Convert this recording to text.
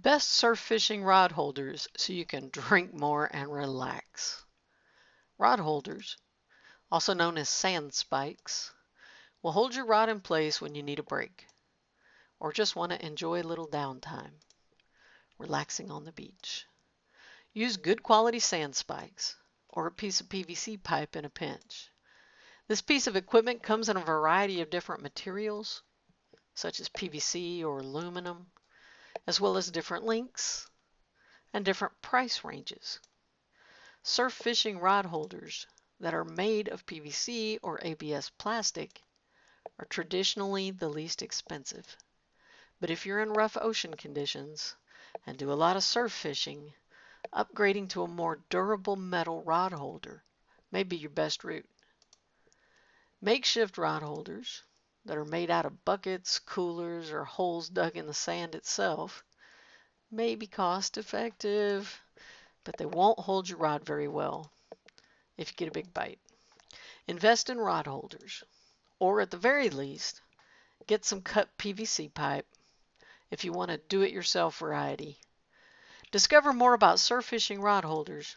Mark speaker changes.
Speaker 1: Best surf fishing rod holders so you can drink more and relax. Rod holders, also known as sand spikes, will hold your rod in place when you need a break or just want to enjoy a little downtime, relaxing on the beach. Use good quality sand spikes or a piece of PVC pipe in a pinch. This piece of equipment comes in a variety of different materials, such as PVC or aluminum, as well as different lengths and different price ranges. Surf fishing rod holders that are made of PVC or ABS plastic are traditionally the least expensive. But if you're in rough ocean conditions and do a lot of surf fishing, upgrading to a more durable metal rod holder may be your best route. Makeshift rod holders that are made out of buckets, coolers, or holes dug in the sand itself may be cost effective, but they won't hold your rod very well if you get a big bite. Invest in rod holders, or at the very least, get some cut PVC pipe if you want a do it yourself variety. Discover more about surf fishing rod holders